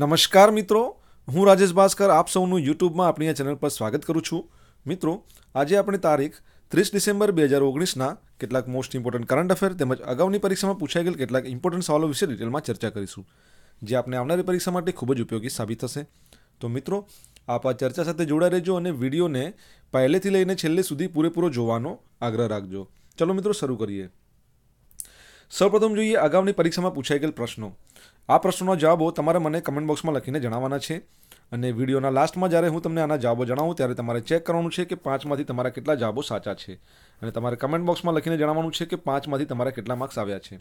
નમસ્કાર મિત્રો હું રાજેશ ભાસ્કર આપ સૌનું યુટ્યુબમાં આપણી આ ચેનલ પર સ્વાગત કરું છું મિત્રો આજે આપણે તારીખ ત્રીસ ડિસેમ્બર બે હજાર ઓગણીસના કેટલાક મોસ્ટ ઇમ્પોર્ટન્ટ કરંટ અફેર તેમજ અગાઉની પરીક્ષામાં પૂછાઈ ગયેલ કેટલાક ઇમ્પોર્ટન્ટ સવાલો વિશે ડિટેલમાં ચર્ચા કરીશું જે આપણે આવનારી પરીક્ષા માટે ખૂબ જ ઉપયોગી સાબિત થશે તો મિત્રો આપ આ ચર્ચા સાથે જોડાઈ રહેજો અને વિડીયોને પહેલેથી લઈને છેલ્લે સુધી પૂરેપૂરો જોવાનો આગ્રહ રાખજો ચલો મિત્રો શરૂ કરીએ સૌપ્રથમ જોઈએ અગાઉની પરીક્ષામાં પૂછાઈ ગયેલ પ્રશ્નો આ પ્રશ્નોનો જવાબો તમારે મને કમેન્ટ બોક્સમાં લખીને જણાવવાના છે અને વિડીયોના લાસ્ટમાં જ્યારે હું તમને આના જવાબો જણાવું ત્યારે તમારે ચેક કરવાનું છે કે પાંચમાંથી તમારા કેટલા જવાબો સાચા છે અને તમારે કમેન્ટ બોક્સમાં લખીને જણાવવાનું છે કે પાંચમાંથી તમારા કેટલા માર્ક્સ આવ્યા છે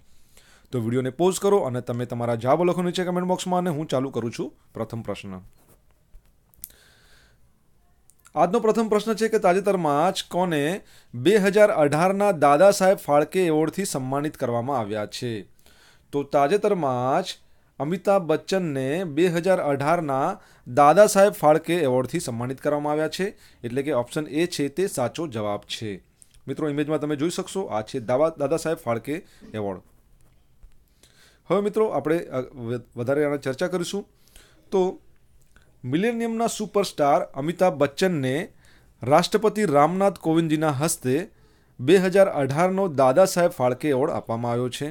તો વિડીયોને પોઝ કરો અને તમે તમારા જવાબો લખો નીચે કમેન્ટ બોક્સમાં અને હું ચાલુ કરું છું પ્રથમ પ્રશ્ન આજનો પ્રથમ પ્રશ્ન છે કે તાજેતરમાં જ કોને બે હજાર અઢારના દાદા સાહેબ ફાળકે એવોર્ડથી સન્માનિત કરવામાં આવ્યા છે તો તાજેતરમાં જ અમિતાભ બચ્ચનને બે હજાર અઢારના દાદા સાહેબ ફાળકે એવોર્ડથી સન્માનિત કરવામાં આવ્યા છે એટલે કે ઓપ્શન એ છે તે સાચો જવાબ છે મિત્રો ઇમેજમાં તમે જોઈ શકશો આ છે દાવા દાદા સાહેબ ફાળકે એવોર્ડ હવે મિત્રો આપણે વધારે આના ચર્ચા કરીશું તો મિલેનિયમના સુપરસ્ટાર અમિતાભ બચ્ચનને રાષ્ટ્રપતિ રામનાથ કોવિંદજીના હસ્તે બે હજાર અઢારનો દાદા સાહેબ ફાળકે એવોર્ડ આપવામાં આવ્યો છે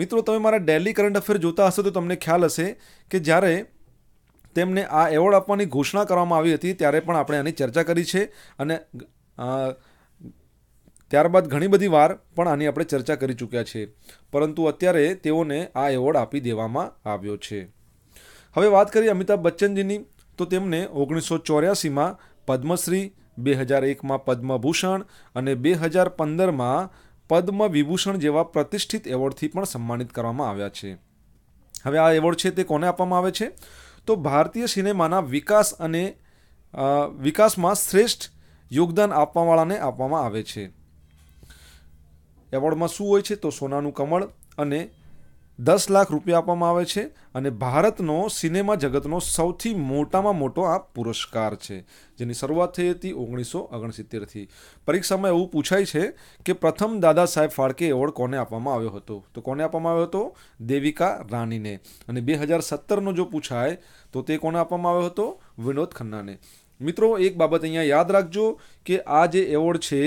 મિત્રો તમે મારા ડેલી કરંટ અફેર જોતા હશો તો તમને ખ્યાલ હશે કે જ્યારે તેમને આ એવોર્ડ આપવાની ઘોષણા કરવામાં આવી હતી ત્યારે પણ આપણે આની ચર્ચા કરી છે અને ત્યારબાદ ઘણી બધી વાર પણ આની આપણે ચર્ચા કરી ચૂક્યા છે પરંતુ અત્યારે તેઓને આ એવોર્ડ આપી દેવામાં આવ્યો છે હવે વાત કરીએ અમિતાભ બચ્ચનજીની તો તેમને ઓગણીસો ચોર્યાસીમાં પદ્મશ્રી બે હજાર એકમાં પદ્મભૂષણ અને બે હજાર પંદરમાં પદ્મ વિભૂષણ જેવા પ્રતિષ્ઠિત એવોર્ડથી પણ સન્માનિત કરવામાં આવ્યા છે હવે આ એવોર્ડ છે તે કોને આપવામાં આવે છે તો ભારતીય સિનેમાના વિકાસ અને વિકાસમાં શ્રેષ્ઠ યોગદાન આપવાવાળાને આપવામાં આવે છે એવોર્ડમાં શું હોય છે તો સોનાનું કમળ અને દસ લાખ રૂપિયા આપવામાં આવે છે અને ભારતનો સિનેમા જગતનો સૌથી મોટામાં મોટો આ પુરસ્કાર છે જેની શરૂઆત થઈ હતી ઓગણીસો ઓગણસિત્તેરથી પરીક્ષામાં એવું પૂછાય છે કે પ્રથમ દાદા સાહેબ ફાળકે એવોર્ડ કોને આપવામાં આવ્યો હતો તો કોને આપવામાં આવ્યો હતો દેવિકા રાનીને અને બે હજાર સત્તરનો જો પૂછાય તો તે કોને આપવામાં આવ્યો હતો વિનોદ ખન્નાને મિત્રો એક બાબત અહીંયા યાદ રાખજો કે આ જે એવોર્ડ છે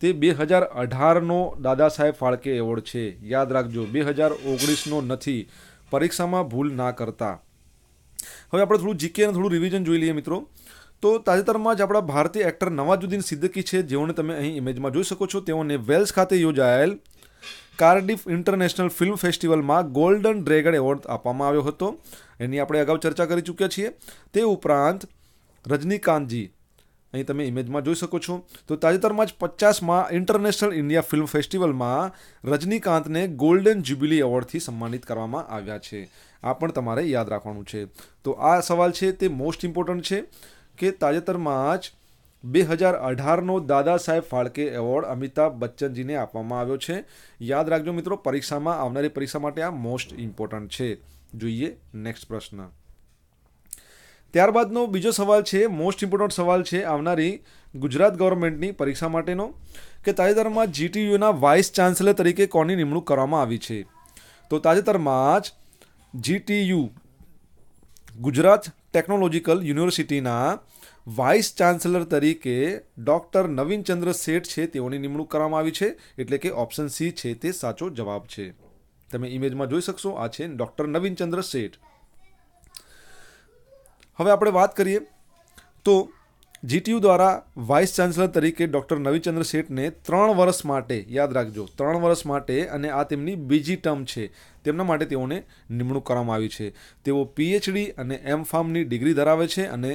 તે બે હજાર અઢારનો દાદા સાહેબ ફાળકે એવોર્ડ છે યાદ રાખજો બે હજાર ઓગણીસનો નથી પરીક્ષામાં ભૂલ ના કરતા હવે આપણે થોડું જીકે અને થોડું રિવિઝન જોઈ લઈએ મિત્રો તો તાજેતરમાં જ આપણા ભારતીય એક્ટર નવાજુદ્દીન સિદ્દકી છે જેઓને તમે અહીં ઇમેજમાં જોઈ શકો છો તેઓને વેલ્સ ખાતે યોજાયેલ કાર્ડિફ ઇન્ટરનેશનલ ફિલ્મ ફેસ્ટિવલમાં ગોલ્ડન ડ્રેગન એવોર્ડ આપવામાં આવ્યો હતો એની આપણે અગાઉ ચર્ચા કરી ચૂક્યા છીએ તે ઉપરાંત રજનીકાંતજી અહીં તમે ઇમેજમાં જોઈ શકો છો તો તાજેતરમાં જ પચાસમાં ઇન્ટરનેશનલ ઇન્ડિયા ફિલ્મ ફેસ્ટિવલમાં રજનીકાંતને ગોલ્ડન જ્યુબિલી એવોર્ડથી સન્માનિત કરવામાં આવ્યા છે આ પણ તમારે યાદ રાખવાનું છે તો આ સવાલ છે તે મોસ્ટ ઇમ્પોર્ટન્ટ છે કે તાજેતરમાં જ બે હજાર અઢારનો દાદા સાહેબ ફાળકે એવોર્ડ અમિતાભ બચ્ચનજીને આપવામાં આવ્યો છે યાદ રાખજો મિત્રો પરીક્ષામાં આવનારી પરીક્ષા માટે આ મોસ્ટ ઇમ્પોર્ટન્ટ છે જોઈએ નેક્સ્ટ પ્રશ્ન ત્યારબાદનો બીજો સવાલ છે મોસ્ટ ઇમ્પોર્ટન્ટ સવાલ છે આવનારી ગુજરાત ગવર્મેન્ટની પરીક્ષા માટેનો કે તાજેતરમાં જીટીયુના વાઇસ ચાન્સેલર તરીકે કોની નિમણૂક કરવામાં આવી છે તો તાજેતરમાં જ જીટીયુ ગુજરાત ટેકનોલોજીકલ યુનિવર્સિટીના વાઇસ ચાન્સેલર તરીકે ડૉક્ટર નવીનચંદ્ર શેઠ છે તેઓની નિમણૂક કરવામાં આવી છે એટલે કે ઓપ્શન સી છે તે સાચો જવાબ છે તમે ઇમેજમાં જોઈ શકશો આ છે ડૉક્ટર નવીનચંદ્ર શેઠ હવે આપણે વાત કરીએ તો જીટીયુ દ્વારા વાઇસ ચાન્સલર તરીકે ડૉક્ટર નવીચંદ્ર શેઠને ત્રણ વર્ષ માટે યાદ રાખજો ત્રણ વર્ષ માટે અને આ તેમની બીજી ટર્મ છે તેમના માટે તેઓને નિમણૂક કરવામાં આવી છે તેઓ પીએચડી અને એમ ફાર્મની ડિગ્રી ધરાવે છે અને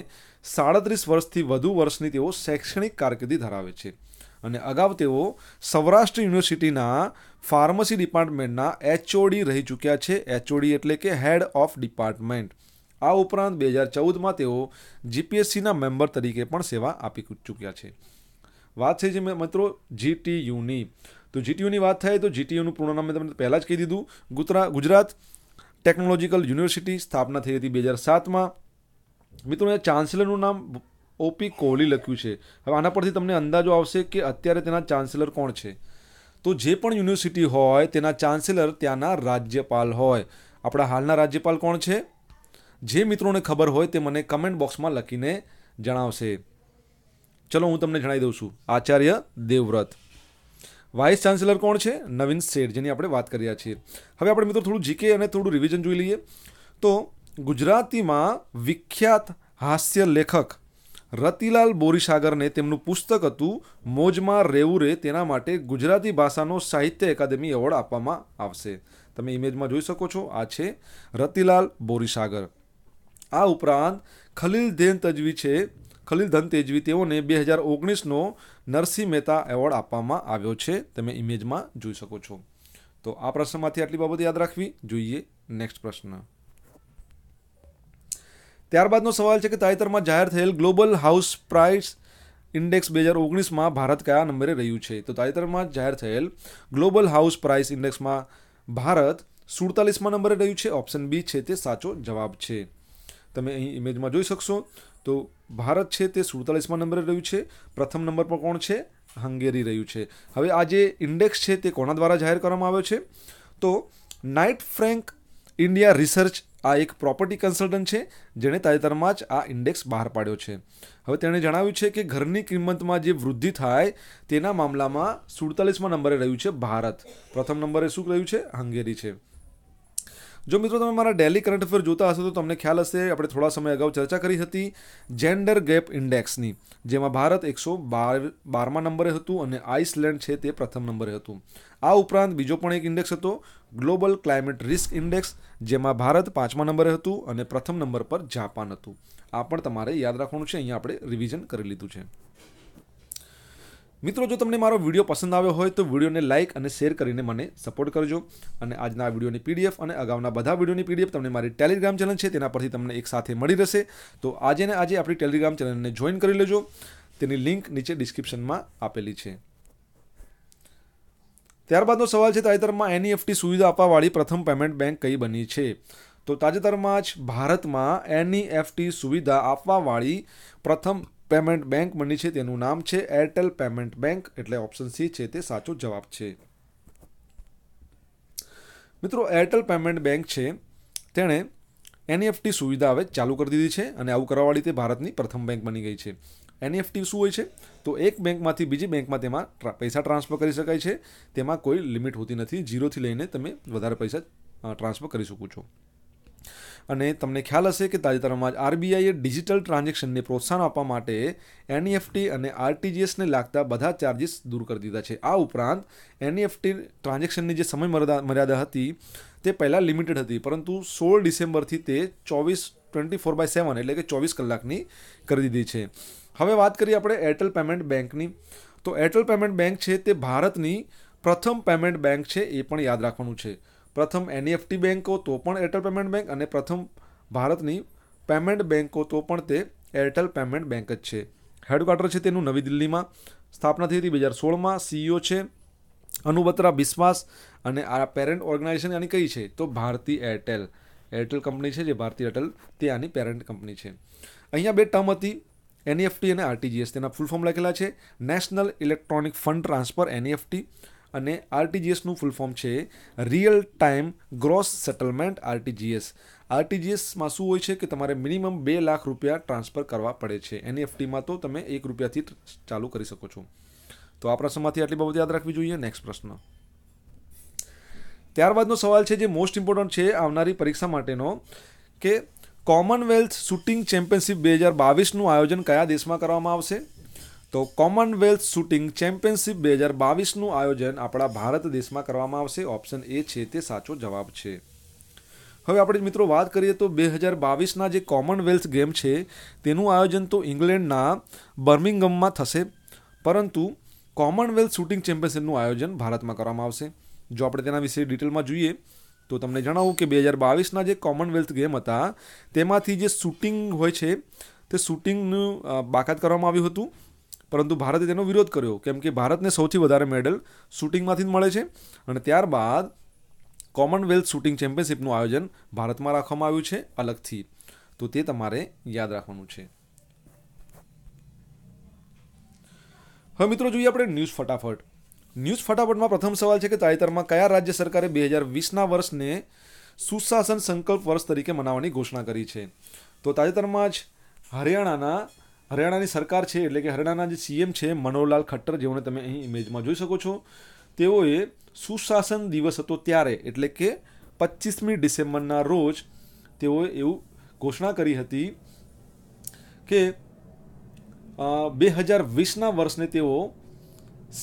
સાડત્રીસ વર્ષથી વધુ વર્ષની તેઓ શૈક્ષણિક કારકિર્દી ધરાવે છે અને અગાઉ તેઓ સૌરાષ્ટ્ર યુનિવર્સિટીના ફાર્મસી ડિપાર્ટમેન્ટના એચઓડી રહી ચૂક્યા છે એચઓડી એટલે કે હેડ ઓફ ડિપાર્ટમેન્ટ આ ઉપરાંત બે હજાર ચૌદમાં તેઓ જીપીએસસીના મેમ્બર તરીકે પણ સેવા આપી ચૂક્યા છે વાત છે જે મિત્રો જીટીયુની તો જીટીયુની વાત થાય તો જીટીયુનું પૂર્ણ નામ મેં તમને પહેલાં જ કહી દીધું ગુજરાત ગુજરાત ટેકનોલોજીકલ યુનિવર્સિટી સ્થાપના થઈ હતી બે હજાર સાતમાં મિત્રો ચાન્સેલરનું નામ ઓપી કોહલી લખ્યું છે હવે આના પરથી તમને અંદાજો આવશે કે અત્યારે તેના ચાન્સેલર કોણ છે તો જે પણ યુનિવર્સિટી હોય તેના ચાન્સેલર ત્યાંના રાજ્યપાલ હોય આપણા હાલના રાજ્યપાલ કોણ છે જે મિત્રોને ખબર હોય તે મને કમેન્ટ બોક્સમાં લખીને જણાવશે ચલો હું તમને જણાવી દઉં છું આચાર્ય દેવવ્રત વાઇસ ચાન્સેલર કોણ છે નવીન શેઠ જેની આપણે વાત કરીએ છીએ હવે આપણે મિત્રો થોડું જીકે અને થોડું રિવિઝન જોઈ લઈએ તો ગુજરાતીમાં વિખ્યાત હાસ્ય લેખક રતિલાલ બોરીસાગરને તેમનું પુસ્તક હતું મોજમાં રહેવું રે તેના માટે ગુજરાતી ભાષાનો સાહિત્ય એકાદમી એવોર્ડ આપવામાં આવશે તમે ઇમેજમાં જોઈ શકો છો આ છે રતિલાલ બોરીસાગર આ ઉપરાંત ખલીલ ધેન તજવી છે ખલીલ ધન તેજવી તેઓને બે હજાર ઓગણીસનો નરસિંહ મહેતા એવોર્ડ આપવામાં આવ્યો છે તમે ઇમેજમાં જોઈ શકો છો તો આ પ્રશ્નમાંથી આટલી બાબત યાદ રાખવી જોઈએ નેક્સ્ટ પ્રશ્ન ત્યારબાદનો સવાલ છે કે તાજેતરમાં જાહેર થયેલ ગ્લોબલ હાઉસ પ્રાઇસ ઇન્ડેક્સ બે હજાર ઓગણીસમાં ભારત કયા નંબરે રહ્યું છે તો તાજેતરમાં જાહેર થયેલ ગ્લોબલ હાઉસ પ્રાઇસ ઇન્ડેક્સમાં ભારત સુડતાલીસમાં નંબરે રહ્યું છે ઓપ્શન બી છે તે સાચો જવાબ છે તમે અહીં ઇમેજમાં જોઈ શકશો તો ભારત છે તે સુડતાલીસમાં નંબરે રહ્યું છે પ્રથમ નંબર પર કોણ છે હંગેરી રહ્યું છે હવે આ જે ઇન્ડેક્સ છે તે કોના દ્વારા જાહેર કરવામાં આવ્યો છે તો નાઇટ ફ્રેન્ક ઇન્ડિયા રિસર્ચ આ એક પ્રોપર્ટી કન્સલ્ટન્ટ છે જેણે તાજેતરમાં જ આ ઇન્ડેક્સ બહાર પાડ્યો છે હવે તેણે જણાવ્યું છે કે ઘરની કિંમતમાં જે વૃદ્ધિ થાય તેના મામલામાં સુડતાલીસમાં નંબરે રહ્યું છે ભારત પ્રથમ નંબરે શું રહ્યું છે હંગેરી છે જો મિત્રો તમે મારા ડેલી કરંટ અફેર જોતા હશો તો તમને ખ્યાલ હશે આપણે થોડા સમય અગાઉ ચર્ચા કરી હતી જેન્ડર ગેપ ઇન્ડેક્સની જેમાં ભારત એકસો બાર બારમા નંબરે હતું અને આઇસલેન્ડ છે તે પ્રથમ નંબરે હતું આ ઉપરાંત બીજો પણ એક ઇન્ડેક્સ હતો ગ્લોબલ ક્લાઇમેટ રિસ્ક ઇન્ડેક્સ જેમાં ભારત પાંચમા નંબરે હતું અને પ્રથમ નંબર પર જાપાન હતું આ પણ તમારે યાદ રાખવાનું છે અહીંયા આપણે રિવિઝન કરી લીધું છે મિત્રો જો તમને મારો વિડીયો પસંદ આવ્યો હોય તો વિડીયોને લાઇક અને શેર કરીને મને સપોર્ટ કરજો અને આજના વિડીયોની પીડીએફ અને અગાઉના બધા વિડીયોની પીડીએફ તમને મારી ટેલિગ્રામ ચેનલ છે તેના પરથી તમને એક સાથે મળી રહેશે તો આજે ને આજે આપણી ટેલિગ્રામ ચેનલને જોઈન કરી લેજો તેની લિંક નીચે ડિસ્ક્રિપ્શનમાં આપેલી છે ત્યારબાદનો સવાલ છે તાજેતરમાં એનઈએફટી e સુવિધા આપવાવાળી પ્રથમ પેમેન્ટ બેંક કઈ બની છે તો તાજેતરમાં જ ભારતમાં એનઈએફટી e સુવિધા આપવાવાળી પ્રથમ પેમેન્ટ બેંક મની છે તેનું નામ છે એરટેલ પેમેન્ટ બેંક એટલે ઓપ્શન સી છે તે સાચો જવાબ છે મિત્રો એરટેલ પેમેન્ટ બેંક છે તેણે એનઈએફટી e સુવિધા હવે ચાલુ કરી દીધી છે અને આવું કરવાવાળી તે ભારતની પ્રથમ બેંક બની ગઈ છે એનઈએફટી e શું હોય છે તો એક બેંકમાંથી બીજી બેંકમાં તેમાં પૈસા ટ્રાન્સફર કરી શકાય છે તેમાં કોઈ લિમિટ હોતી નથી જીરોથી લઈને તમે વધારે પૈસા ટ્રાન્સફર કરી શકો છો અને તમને ખ્યાલ હશે કે તાજેતરમાં જ આરબીઆઈએ ડિજિટલ ટ્રાન્ઝેક્શનને પ્રોત્સાહન આપવા માટે એનઈએફટી અને આરટીજીએસને લાગતા બધા ચાર્જિસ દૂર કરી દીધા છે આ ઉપરાંત એનઈએફટી ટ્રાન્ઝેક્શનની જે સમય મર્યાદા હતી તે પહેલાં લિમિટેડ હતી પરંતુ સોળ ડિસેમ્બરથી તે ચોવીસ ટ્વેન્ટી ફોર બાય સેવન એટલે કે ચોવીસ કલાકની કરી દીધી છે હવે વાત કરીએ આપણે એરટેલ પેમેન્ટ બેંકની તો એરટેલ પેમેન્ટ બેંક છે તે ભારતની પ્રથમ પેમેન્ટ બેંક છે એ પણ યાદ રાખવાનું છે પ્રથમ એનઈએફટી e બેન્કો તો પણ એરટેલ પેમેન્ટ બેંક અને પ્રથમ ભારતની પેમેન્ટ બેન્કો તો પણ તે એરટેલ પેમેન્ટ બેંક જ છે હેડક્વાર્ટર છે તેનું નવી દિલ્હીમાં સ્થાપના થઈ હતી બે હજાર સોળમાં સીઈઓ e છે અનુબત્રા બિસ્વાસ અને આ પેરેન્ટ ઓર્ગેનાઇઝેશન આની કઈ છે તો ભારતી એરટેલ એરટેલ કંપની છે જે ભારતી એરટેલ તે આની પેરેન્ટ કંપની છે અહીંયા બે ટર્મ હતી એનઈએફટી e અને આરટીજીએસ તેના ફૂલ ફોર્મ લખેલા છે national electronic fund transfer NEFT અને આરટીજીએસનું ફૂલ ફોર્મ છે real time gross settlement RTGS આરટીજીએસમાં શું હોય છે કે તમારે મિનિમમ બે લાખ રૂપિયા ટ્રાન્સફર કરવા પડે છે એનઈએફટીમાં e તો તમે એક રૂપિયાથી ચાલુ કરી શકો છો તો આ પ્રશ્નમાંથી આટલી બાબત યાદ રાખવી જોઈએ નેક્સ્ટ પ્રશ્ન ત્યારબાદનો સવાલ છે જે મોસ્ટ ઇમ્પોર્ટન્ટ છે આવનારી પરીક્ષા માટેનો કે કોમનવેલ્થ શૂટિંગ ચેમ્પિયનશિપ બે હજાર બાવીસનું આયોજન કયા દેશમાં કરવામાં આવશે તો કોમનવેલ્થ શૂટિંગ ચેમ્પિયનશિપ બે હજાર બાવીસનું આયોજન આપણા ભારત દેશમાં કરવામાં આવશે ઓપ્શન એ છે તે સાચો જવાબ છે હવે આપણે મિત્રો વાત કરીએ તો બે હજાર બાવીસના જે કોમનવેલ્થ ગેમ છે તેનું આયોજન તો ઇંગ્લેન્ડના બર્મિંગમમાં થશે પરંતુ કોમનવેલ્થ શૂટિંગ ચેમ્પિયનશિપનું આયોજન ભારતમાં કરવામાં આવશે જો આપણે તેના વિશે ડિટેલમાં જોઈએ તો તમને જણાવું કે બે હજાર બાવીસના જે કોમનવેલ્થ ગેમ હતા તેમાંથી જે શૂટિંગ હોય છે તે શૂટિંગનું બાકાત કરવામાં આવ્યું હતું પરંતુ ભારતે તેનો વિરોધ કર્યો કેમ કે ભારતને સૌથી વધારે મેડલ શૂટિંગમાંથી જ મળે છે અને ત્યારબાદ કોમનવેલ્થ શૂટિંગ ચેમ્પિયનશિપનું આયોજન ભારતમાં રાખવામાં આવ્યું છે અલગથી તો તે તમારે યાદ રાખવાનું છે હવે મિત્રો જોઈએ આપણે ન્યૂઝ ફટાફટ ન્યૂઝ ફટાફટમાં પ્રથમ સવાલ છે કે તાજેતરમાં કયા રાજ્ય સરકારે બે હજાર વીસના વર્ષને સુશાસન સંકલ્પ વર્ષ તરીકે મનાવવાની ઘોષણા કરી છે તો તાજેતરમાં જ હરિયાણાના હરિયાણાની સરકાર છે એટલે કે હરિયાણાના જે સીએમ છે મનોહરલાલ ખટ્ટર જેઓને તમે અહીં ઇમેજમાં જોઈ શકો છો તેઓએ સુશાસન દિવસ હતો ત્યારે એટલે કે પચીસમી ડિસેમ્બરના રોજ તેઓએ એવું ઘોષણા કરી હતી કે બે હજાર વીસના વર્ષને તેઓ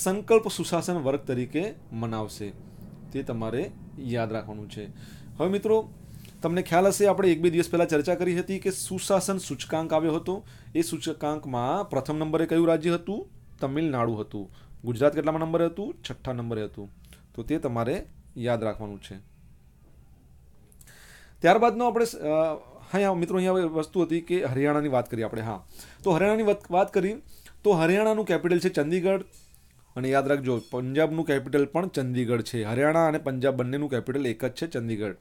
સંકલ્પ સુશાસન વર્ગ તરીકે મનાવશે તે તમારે યાદ રાખવાનું છે હવે મિત્રો તમને ખ્યાલ હશે આપણે એક બે દિવસ પહેલાં ચર્ચા કરી હતી કે સુશાસન સૂચકાંક આવ્યો હતો એ સૂચકાંકમાં પ્રથમ નંબરે કયું રાજ્ય હતું તમિલનાડુ હતું ગુજરાત કેટલામાં નંબરે હતું છઠ્ઠા નંબરે હતું તો તે તમારે યાદ રાખવાનું છે ત્યારબાદનો આપણે હા મિત્રો અહીંયા વસ્તુ હતી કે હરિયાણાની વાત કરીએ આપણે હા તો હરિયાણાની વાત કરી તો હરિયાણાનું કેપિટલ છે ચંદીગઢ અને યાદ રાખજો પંજાબનું કેપિટલ પણ ચંદીગઢ છે હરિયાણા અને પંજાબ બંનેનું કેપિટલ એક જ છે ચંદીગઢ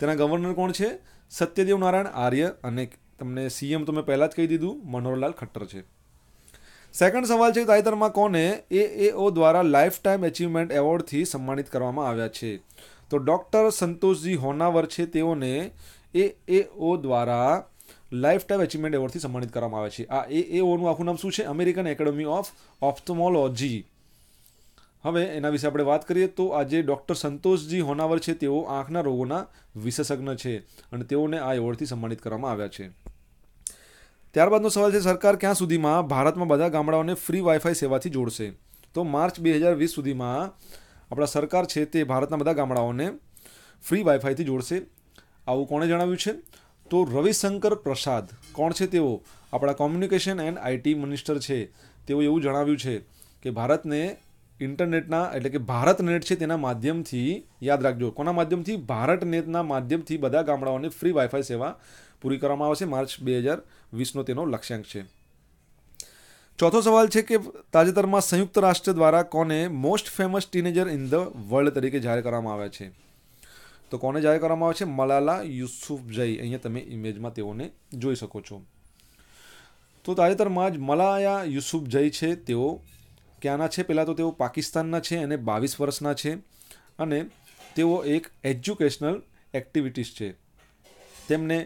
તેના ગવર્નર કોણ છે સત્યદેવ નારાયણ આર્ય અને તમને સીએમ તો મેં પહેલાં જ કહી દીધું મનોહરલાલ ખટ્ટર છે સેકન્ડ સવાલ છે તાજેતરમાં કોને એ એ ઓ દ્વારા લાઈફ ટાઈમ એચિવમેન્ટ એવોર્ડથી સન્માનિત કરવામાં આવ્યા છે તો ડૉક્ટર સંતોષજી હોનાવર છે તેઓને એ એએઓ દ્વારા લાઈફ ટાઈમ એચિવમેન્ટ એવોર્ડથી સન્માનિત કરવામાં આવે છે આ એએઓનું આખું નામ શું છે અમેરિકન એકેડમી ઓફ ઓપ્થમોલોજી હવે એના વિશે આપણે વાત કરીએ તો આજે ડૉક્ટર સંતોષજી હોનાવર છે તેઓ આંખના રોગોના વિશેષજ્ઞ છે અને તેઓને આ એવોર્ડથી સન્માનિત કરવામાં આવ્યા છે ત્યારબાદનો સવાલ છે સરકાર ક્યાં સુધીમાં ભારતમાં બધા ગામડાઓને ફ્રી વાઈફાઈ સેવાથી જોડશે તો માર્ચ બે હજાર વીસ સુધીમાં આપણા સરકાર છે તે ભારતના બધા ગામડાઓને ફ્રી વાઈફાઈથી જોડશે આવું કોણે જણાવ્યું છે તો રવિશંકર પ્રસાદ કોણ છે તેઓ આપણા કોમ્યુનિકેશન એન્ડ આઈટી મિનિસ્ટર છે તેઓ એવું જણાવ્યું છે કે ભારતને ઇન્ટરનેટના એટલે કે ભારત નેટ છે તેના માધ્યમથી યાદ રાખજો કોના માધ્યમથી ભારત નેટના માધ્યમથી બધા ગામડાઓને ફ્રી વાઈફાઈ સેવા પૂરી કરવામાં આવશે માર્ચ બે હજાર વીસનો તેનો લક્ષ્યાંક છે ચોથો સવાલ છે કે તાજેતરમાં સંયુક્ત રાષ્ટ્ર દ્વારા કોને most famous teenager in the world તરીકે જાહેર કરવામાં આવ્યા છે તો કોને જાહેર કરવામાં આવે છે મલાલા યુસુફજઈ અહીંયા તમે ઇમેજમાં તેઓને જોઈ શકો છો તો તાજેતરમાં જ મલાયા યુસુફ જય છે તેઓ ક્યાંના છે પહેલાં તો તેઓ પાકિસ્તાનના છે અને બાવીસ વર્ષના છે અને તેઓ એક એજ્યુકેશનલ એક્ટિવિટીઝ છે તેમને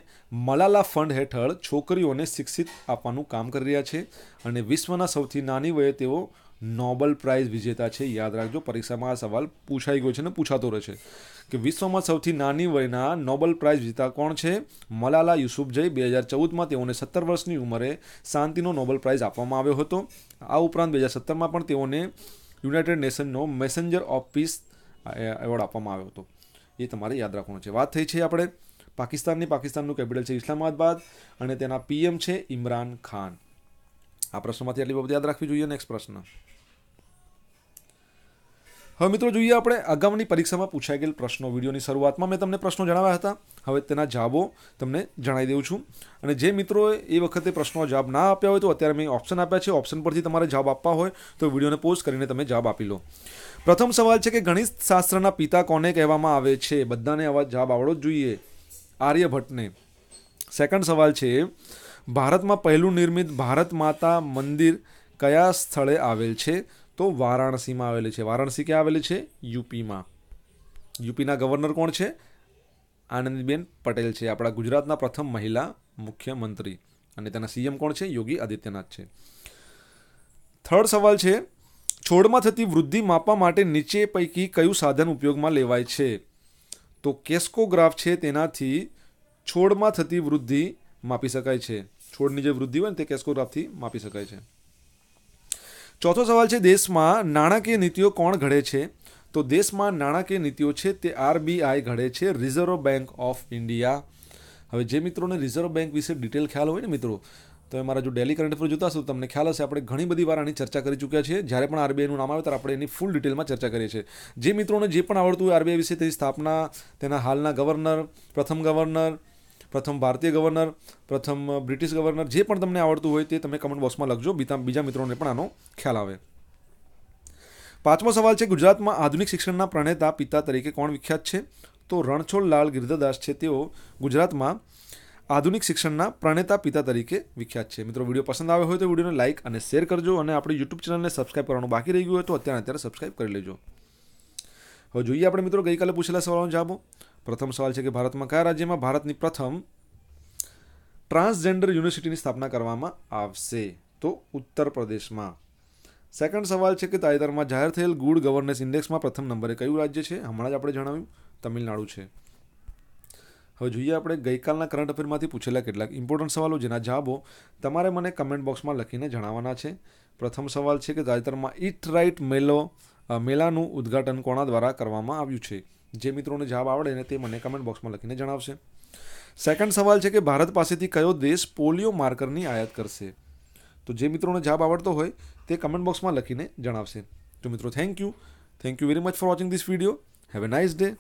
મલાલા ફંડ હેઠળ છોકરીઓને શિક્ષિત આપવાનું કામ કરી રહ્યા છે અને વિશ્વના સૌથી નાની વયે તેઓ નોબલ પ્રાઇઝ વિજેતા છે યાદ રાખજો પરીક્ષામાં આ સવાલ પૂછાઈ ગયો છે ને પૂછાતો રહેશે કે વિશ્વમાં સૌથી નાની વયના નોબલ પ્રાઇઝ વિજેતા કોણ છે મલાલા યુસુફજઈ બે હજાર ચૌદમાં તેઓને સત્તર વર્ષની ઉંમરે શાંતિનો નોબલ પ્રાઇઝ આપવામાં આવ્યો હતો આ ઉપરાંત બે હજાર સત્તરમાં પણ તેઓને યુનાઇટેડ નેશનનો મેસેન્જર ઓફ પીસ એવોર્ડ આપવામાં આવ્યો હતો એ તમારે યાદ રાખવાનું છે વાત થઈ છે આપણે પાકિસ્તાનની પાકિસ્તાનનું કેપિટલ છે ઇસ્લામાબાદ અને તેના પીએમ છે ઇમરાન ખાન આ પ્રશ્નમાંથી આટલી બાબત યાદ રાખવી જોઈએ નેક્સ્ટ પ્રશ્ન હવે મિત્રો જોઈએ આપણે આગામની પરીક્ષામાં પૂછાઈ ગયેલ પ્રશ્નો વિડીયોની શરૂઆતમાં મેં તમને પ્રશ્નો જણાવ્યા હતા હવે તેના જવાબો તમને જણાવી દઉં છું અને જે મિત્રોએ એ વખતે પ્રશ્નો જવાબ ના આપ્યા હોય તો અત્યારે મેં ઓપ્શન આપ્યા છે ઓપ્શન પરથી તમારે જવાબ આપવા હોય તો વિડીયોને પોઝ કરીને તમે જવાબ આપી લો પ્રથમ સવાલ છે કે ગણિત શાસ્ત્રના પિતા કોને કહેવામાં આવે છે બધાને આવા જવાબ આવડો જ જોઈએ આર્યભટ્ટને સેકન્ડ સવાલ છે ભારતમાં પહેલું નિર્મિત ભારત માતા મંદિર કયા સ્થળે આવેલ છે તો વારાણસીમાં આવેલી છે વારાણસી ક્યાં આવેલી છે યુપીમાં યુપીના ગવર્નર કોણ છે આનંદીબેન પટેલ છે આપણા ગુજરાતના પ્રથમ મહિલા મુખ્યમંત્રી અને તેના સીએમ કોણ છે યોગી આદિત્યનાથ છે થર્ડ સવાલ છે છોડમાં થતી વૃદ્ધિ માપવા માટે નીચે પૈકી કયું સાધન ઉપયોગમાં લેવાય છે તો કેસ્કોગ્રાફ છે તેનાથી છોડમાં થતી વૃદ્ધિ માપી શકાય છે છોડની જે વૃદ્ધિ હોય ને તે કેસ્કોગ્રાફથી માપી શકાય છે ચોથો સવાલ છે દેશમાં નાણાકીય નીતિઓ કોણ ઘડે છે તો દેશમાં નાણાકીય નીતિઓ છે તે આરબીઆઈ ઘડે છે રિઝર્વ બેંક ઓફ ઇન્ડિયા હવે જે મિત્રોને રિઝર્વ બેંક વિશે ડિટેલ ખ્યાલ હોય ને મિત્રો તમે મારા જો ડેલી કરંટ પર જોતા હશો તમને ખ્યાલ હશે આપણે ઘણી બધી વાર આની ચર્ચા કરી ચૂક્યા છીએ જ્યારે પણ આરબીઆઈનું નામ આવે ત્યારે આપણે એની ફૂલ ડિટેલમાં ચર્ચા કરીએ છીએ જે મિત્રોને જે પણ આવડતું હોય આરબીઆઈ વિશે તેની સ્થાપના તેના હાલના ગવર્નર પ્રથમ ગવર્નર પ્રથમ ભારતીય ગવર્નર પ્રથમ બ્રિટિશ ગવર્નર જે પણ તમને આવડતું હોય તે તમે કમેન્ટ બોક્સમાં લખજો બીજા મિત્રોને પણ આનો ખ્યાલ આવે પાંચમો સવાલ છે ગુજરાતમાં આધુનિક શિક્ષણના પ્રણેતા પિતા તરીકે કોણ વિખ્યાત છે તો રણછોડલાલ ગિરધરદાસ છે તેઓ ગુજરાતમાં આધુનિક શિક્ષણના પ્રણેતા પિતા તરીકે વિખ્યાત છે મિત્રો વિડીયો પસંદ આવ્યો હોય તો વિડીયોને લાઇક અને શેર કરજો અને આપણી યુટ્યુબ ચેનલને સબસ્ક્રાઇબ કરવાનું બાકી રહી ગયું હોય તો અત્યારે અત્યારે સબસ્ક્રાઇબ કરી લેજો હવે જોઈએ આપણે મિત્રો ગઈકાલે પૂછેલા સવાલોનો જવાબો પ્રથમ સવાલ છે કે ભારતમાં કયા રાજ્યમાં ભારતની પ્રથમ ટ્રાન્સજેન્ડર યુનિવર્સિટીની સ્થાપના કરવામાં આવશે તો ઉત્તર પ્રદેશમાં સેકન્ડ સવાલ છે કે તાજેતરમાં જાહેર થયેલ ગુડ ગવર્નન્સ ઇન્ડેક્સમાં પ્રથમ નંબરે કયું રાજ્ય છે હમણાં જ આપણે જણાવ્યું તમિલનાડુ છે હવે જોઈએ આપણે ગઈકાલના કરંટ અફેરમાંથી પૂછેલા કેટલાક ઇમ્પોર્ટન્ટ સવાલો જેના જવાબો તમારે મને કમેન્ટ બોક્સમાં લખીને જણાવવાના છે પ્રથમ સવાલ છે કે તાજેતરમાં ઇટ રાઇટ મેલો મેલાનું ઉદ્ઘાટન કોણા દ્વારા કરવામાં આવ્યું છે જે મિત્રોને જવાબ આવડે ને તે મને કમેન્ટ બોક્સમાં લખીને જણાવશે સેકન્ડ સવાલ છે કે ભારત પાસેથી કયો દેશ પોલિયો માર્કરની આયાત કરશે તો જે મિત્રોને જવાબ આવડતો હોય તે કમેન્ટ બોક્સમાં લખીને જણાવશે તો મિત્રો thank you thank you very much for watching this video have a nice day